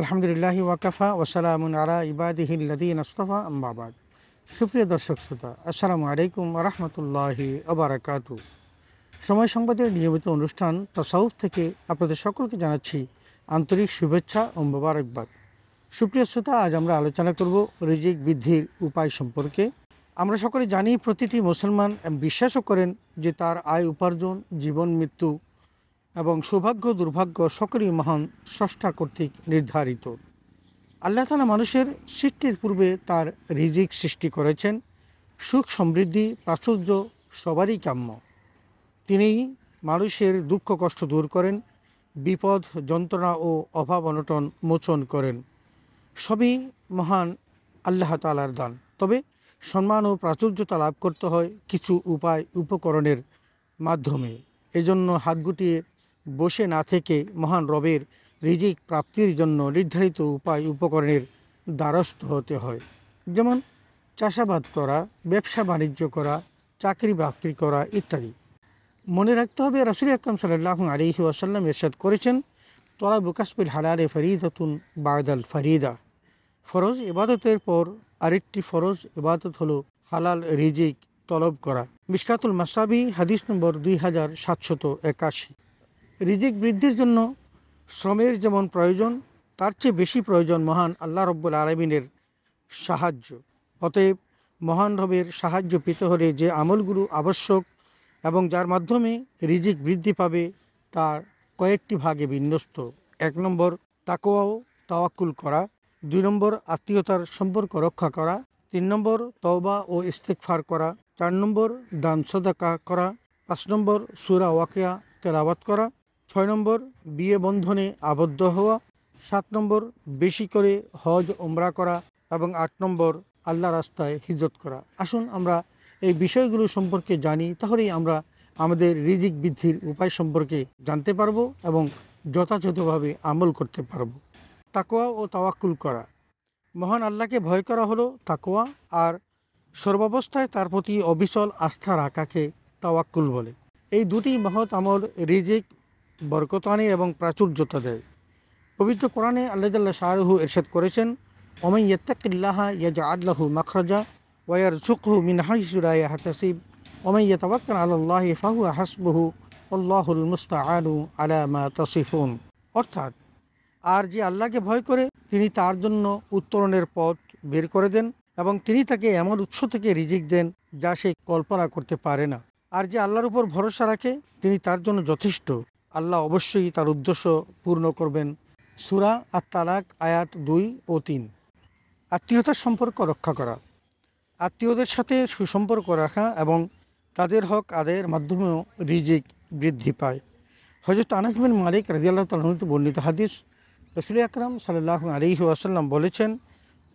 আলহামদুলিল্লাহ ওয়াকাফা ওসালাম আলা ইবাদিহিল্লাদিন আস্তফা আম্বাবাদ সুপ্রিয় দর্শক শ্রোতা আসসালামু আলাইকুম রহমতুল্লাহি আবারকাত সময় সংবাদের নিয়মিত অনুষ্ঠান তসাউফ থেকে আপনাদের সকলকে জানাচ্ছি আন্তরিক শুভেচ্ছা ও মোবারকবাদ সুপ্রিয় শ্রোতা আজ আমরা আলোচনা করব রিজিক বৃদ্ধির উপায় সম্পর্কে আমরা সকলে জানি প্রতিটি মুসলমান বিশ্বাসও করেন যে তার আয় উপার্জন জীবন মৃত্যু এবং সৌভাগ্য দুর্ভাগ্য সকলই মহান স্রষ্টা কর্তৃক নির্ধারিত আল্লাহ তালা মানুষের সৃষ্টির পূর্বে তার রিজিক সৃষ্টি করেছেন সুখ সমৃদ্ধি প্রাচুর্য সবারই কাম্য তিনি মানুষের দুঃখ কষ্ট দূর করেন বিপদ যন্ত্রণা ও অভাব অনটন মোচন করেন সবই মহান আল্লাহ তালার দান তবে সম্মান ও প্রাচুর্যতা লাভ করতে হয় কিছু উপায় উপকরণের মাধ্যমে এজন্য হাত গুটিয়ে বসে না থেকে মহান রবের রিজিক প্রাপ্তির জন্য নির্ধারিত উপায় উপকরণের দ্বারস্থ হতে হয় যেমন চাষাবাদ করা ব্যবসা বাণিজ্য করা চাকরি বাকরি করা ইত্যাদি মনে রাখতে হবে রাসুল আকরম সাল্লাহ আলিহি আসাল্লাম এরশাদ করেছেন তলা বুকাসবিল হালালে ফরিদাতুন বায়দাল ফরিদা ফরজ এবাদতের পর আরেকটি ফরজ এবাদত হলো হালাল রিজিক তলব করা মিসকাতুল মাসাবি হাদিস নম্বর দুই হাজার সাতশত একাশি রিজিক বৃদ্ধির জন্য শ্রমের যেমন প্রয়োজন তার চেয়ে বেশি প্রয়োজন মহান আল্লাহ রব্বুল আলমিনের সাহায্য অতএব মহান রবের সাহায্য পেতে হলে যে আমলগুলো আবশ্যক এবং যার মাধ্যমে রিজিক বৃদ্ধি পাবে তার কয়েকটি ভাগে বিন্যস্ত এক নম্বর তাকোয়াও তাওয়াকুল করা দুই নম্বর আত্মীয়তার সম্পর্ক রক্ষা করা তিন নম্বর তওবা ও ইস্তেকফার করা চার নম্বর দান সদাকা করা পাঁচ নম্বর সুরা ওয়াকিয়া তেলাবাত করা ছয় নম্বর বিয়ে বন্ধনে আবদ্ধ হওয়া সাত নম্বর বেশি করে হজ ওমরা করা এবং আট নম্বর আল্লাহ রাস্তায় হিজত করা আসুন আমরা এই বিষয়গুলো সম্পর্কে জানি তাহলেই আমরা আমাদের রিজিক বৃদ্ধির উপায় সম্পর্কে জানতে পারবো এবং যথাযথভাবে আমল করতে পারব তাকোয়া ও তাওয়াক্কুল করা মহান আল্লাহকে ভয় করা হলো তাকোয়া আর সর্বাবস্থায় তার প্রতি অবিচল আস্থা রাখাকে তাওয়াক্কুল বলে এই দুটি মহৎ আমল রিজিক বরকত আনে এবং প্রাচুর্যতা দেয় পবিত্র কোরআনে আল্লাহ শাহরুহু এরশাদ করেছেন ওমাই ইয়ত্তাকিল্লাহা ইয়াজ আদলাহু মাখরাজা ওয়ার সুকহু মিনহাইসুরায় হাতাসিব ওমাই ইয়তাবাক্কান আল্লাহ ফাহু হাসবহু আল্লাহুল মুস্তা আলা আলামা তসিফুন অর্থাৎ আর যে আল্লাহকে ভয় করে তিনি তার জন্য উত্তরণের পথ বের করে দেন এবং তিনি তাকে এমন উৎস থেকে রিজিক দেন যা সে কল্পনা করতে পারে না আর যে আল্লাহর উপর ভরসা রাখে তিনি তার জন্য যথেষ্ট আল্লাহ অবশ্যই তার উদ্দেশ্য পূর্ণ করবেন সুরা আর তালাক আয়াত দুই ও তিন আত্মীয়তার সম্পর্ক রক্ষা করা আত্মীয়দের সাথে সুসম্পর্ক রাখা এবং তাদের হক আদায়ের মাধ্যমেও রিজিক বৃদ্ধি পায় হজরত আনাসবিন মালিক রাজিয়াল্লাহ তালহিত বর্ণিত হাদিস রসুল আকরাম সাল্লাহ আলিহি আসাল্লাম বলেছেন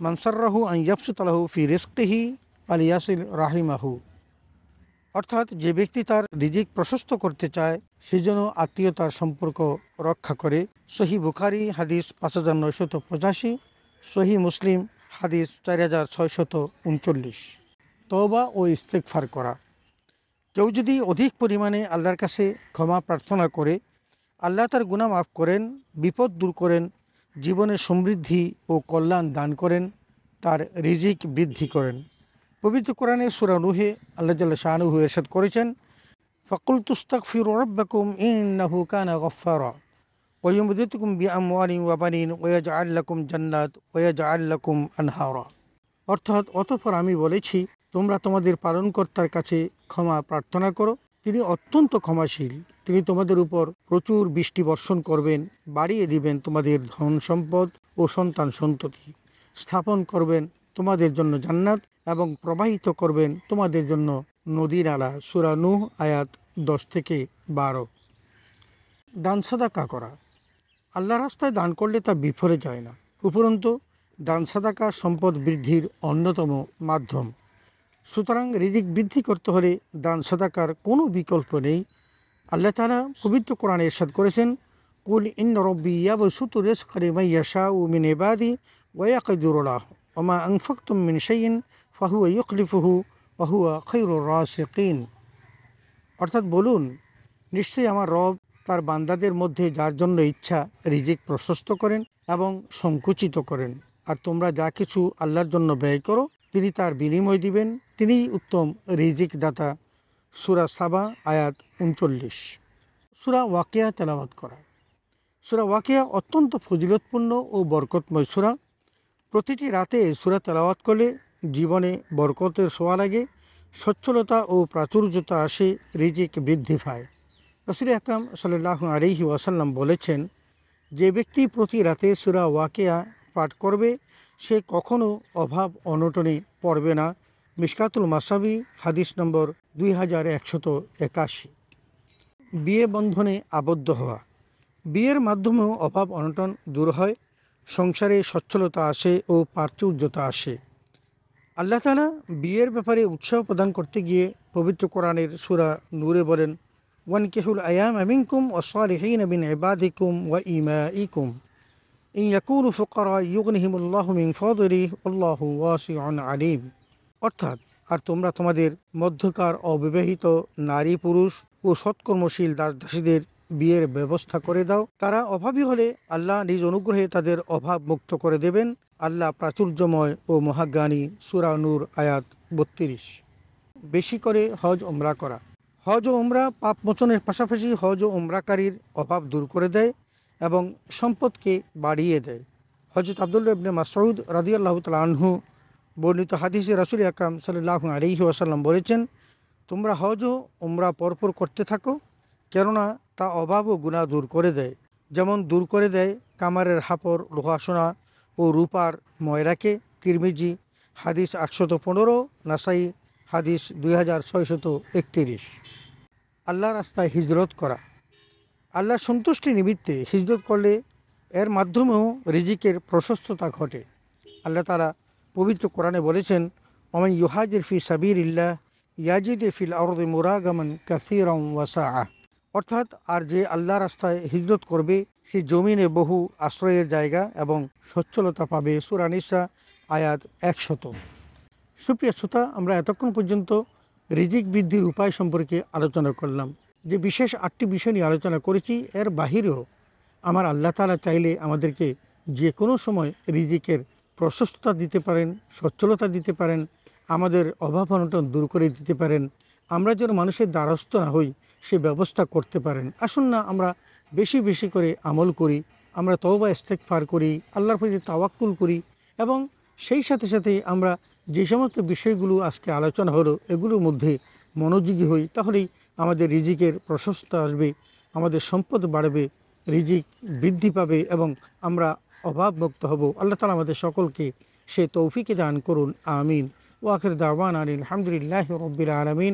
মানসাররাহু আইয়াবসু তালাহু ফি রেস্কেহি আলিয়াসিল রাহিমাহু অর্থাৎ যে ব্যক্তি তার রিজিক প্রশস্ত করতে চায় সেজন্য আত্মীয়তার সম্পর্ক রক্ষা করে সহি বুখারি হাদিস পাঁচ হাজার নয়শত পঁচাশি সহি মুসলিম হাদিস চার হাজার ছয়শত উনচল্লিশ তওবা ও ইস্তেকফার করা কেউ যদি অধিক পরিমাণে আল্লাহর কাছে ক্ষমা প্রার্থনা করে আল্লাহ তার গুণা মাফ করেন বিপদ দূর করেন জীবনে সমৃদ্ধি ও কল্যাণ দান করেন তার রিজিক বৃদ্ধি করেন পবিত্র কোরআনে সুরানুহে আল্লাহ জাল্লা শাহানুহু এরশাদ করেছেন فقل تستغفروا ربكم إنه كان غفارا ويمددكم بأموال وبنين ويجعل لكم جন্নাত ويجعل لكم أنهارا অর্থাৎ অতঃপর আমি বলেছি তোমরা তোমাদের পালনকর্তার কাছে ক্ষমা প্রার্থনা করো তিনি অত্যন্ত ক্ষমাশীল তিনি তোমাদের উপর প্রচুর বৃষ্টি বর্ষণ করবেন বাড়িয়ে দিবেন তোমাদের ধন সম্পদ ও সন্তান সন্ততি স্থাপন করবেন তোমাদের জন্য জান্নাত এবং প্রবাহিত করবেন তোমাদের জন্য নদী নালা সুরানুহ আয়াত দশ থেকে বারো দান সাদাকা করা আল্লাহ রাস্তায় দান করলে তা বিফরে যায় না উপরন্তু দান সাদাকা সম্পদ বৃদ্ধির অন্যতম মাধ্যম সুতরাং রিজিক বৃদ্ধি করতে হলে দান সাদাকার কোনো বিকল্প নেই আল্লাহ তারা পবিত্র কোরআনে এরশাদ করেছেন কুল ইন রব্বি ইয়াবসুতু রিজকালি মাইয়াশা উ মিন এবাদি ওয়া ইয়াকদুরুলাহ ওয়া মা মিন সাইন ফাহুয়া ইকলিফহু ফাহুয়া হুয়া খায়রুর অর্থাৎ বলুন নিশ্চয়ই আমার রব তার বান্দাদের মধ্যে যার জন্য ইচ্ছা রিজিক প্রশস্ত করেন এবং সংকুচিত করেন আর তোমরা যা কিছু আল্লাহর জন্য ব্যয় করো তিনি তার বিনিময় দিবেন তিনি উত্তম রিজিক দাতা সুরা সাবা আয়াত উনচল্লিশ সুরা ওয়াকিয়া তেলাবাদ করা সুরা ওয়াকিয়া অত্যন্ত ফজিলতপূর্ণ ও বরকতময় সুরা প্রতিটি রাতে সুরা তেলাবাদ করলে জীবনে বরকতের সোয়া লাগে সচ্ছলতা ও প্রাচুর্যতা আসে রিজিক বৃদ্ধি পায় রসুল আকরাম সাল্লাহ আলহি ওয়াসাল্লাম বলেছেন যে ব্যক্তি প্রতি রাতে সুরা ওয়াকেয়া পাঠ করবে সে কখনও অভাব অনটনে পড়বে না মিসকাতুল মাসাবি হাদিস নম্বর দুই হাজার একশত একাশি বিয়ে বন্ধনে আবদ্ধ হওয়া বিয়ের মাধ্যমেও অভাব অনটন দূর হয় সংসারে সচ্ছলতা আসে ও প্রাচুর্যতা আসে আল্লাহ তালা বিয়ের ব্যাপারে উৎসাহ প্রদান করতে গিয়ে পবিত্র কোরআনের সুরা নূরে বলেন ওয়ান কেহুল আয়াম আমিনকুম ওসরিহীন আবিন এবাদিকুম ওয়া ইমা ইকুম ইন ইয়াকুল ফকর ইউগনিহিমুল্লাহ মিন ফদরি আল্লাহ ওয়াসিউন আলিম অর্থাৎ আর তোমরা তোমাদের মধ্যকার অবিবাহিত নারী পুরুষ ও সৎকর্মশীল দাস দাসীদের বিয়ের ব্যবস্থা করে দাও তারা অভাবী হলে আল্লাহ নিজ অনুগ্রহে তাদের অভাব মুক্ত করে দেবেন আল্লাহ প্রাচুর্যময় ও মহাজ্ঞানী সুরানুর আয়াত বত্রিশ বেশি করে হজ ওমরা করা হজ ওমরা পাপ মোচনের পাশাপাশি হজ ও ওমরাকারীর অভাব দূর করে দেয় এবং সম্পদকে বাড়িয়ে দেয় হজরত আবদুল্লা ইবনে মাসউদ আল্লাহ তালহু বর্ণিত হাদিসে রাসুল আকরাম সাল্লাহ আলহি ওয়াসাল্লাম বলেছেন তোমরা হজ ও ওমরা পরপর করতে থাকো কেননা তা অভাব ও গুণা দূর করে দেয় যেমন দূর করে দেয় কামারের হাপর লোহাসোনা ও রূপার ময়রাকে তিরমিজি হাদিস আটশত পনেরো নাসাই হাদিস দুই হাজার ছয়শত একত্রিশ আল্লাহ রাস্তায় হিজরত করা আল্লাহ সন্তুষ্টি নিমিত্তে হিজরত করলে এর মাধ্যমেও রিজিকের প্রশস্ততা ঘটে আল্লাহ তারা পবিত্র কোরআনে বলেছেন ওমাই ইউহাজির ফি সাবির ইল্লাহ ইয়াজিদে ফিল আরদ মুরাগমন কাসির ওয়াসা আহ অর্থাৎ আর যে আল্লাহ রাস্তায় হিজরত করবে সে জমিনে বহু আশ্রয়ের জায়গা এবং সচ্ছলতা পাবে সুরানিসা আয়াত একশত সুপ্রিয় শ্রোতা আমরা এতক্ষণ পর্যন্ত রিজিক বৃদ্ধির উপায় সম্পর্কে আলোচনা করলাম যে বিশেষ আটটি বিষয় নিয়ে আলোচনা করেছি এর বাহিরেও আমার আল্লাহ তালা চাইলে আমাদেরকে যে কোনো সময় রিজিকের প্রশস্ততা দিতে পারেন সচ্ছলতা দিতে পারেন আমাদের অভাব অনটন দূর করে দিতে পারেন আমরা যেন মানুষের দ্বারস্থ না হই সে ব্যবস্থা করতে পারেন আসুন না আমরা বেশি বেশি করে আমল করি আমরা তওবা পার করি আল্লাহর প্রতি তাওয়াক্কুল করি এবং সেই সাথে সাথে আমরা যে সমস্ত বিষয়গুলো আজকে আলোচনা হলো এগুলোর মধ্যে মনোযোগী হই তাহলেই আমাদের রিজিকের প্রশস্ত আসবে আমাদের সম্পদ বাড়বে রিজিক বৃদ্ধি পাবে এবং আমরা অভাবমুক্ত হব আল্লাহ তালা আমাদের সকলকে সে তৌফিকে দান করুন আমিন ওয়াকের দাওয়ান আলী আলহামদুলিল্লাহ রবিল আলমিন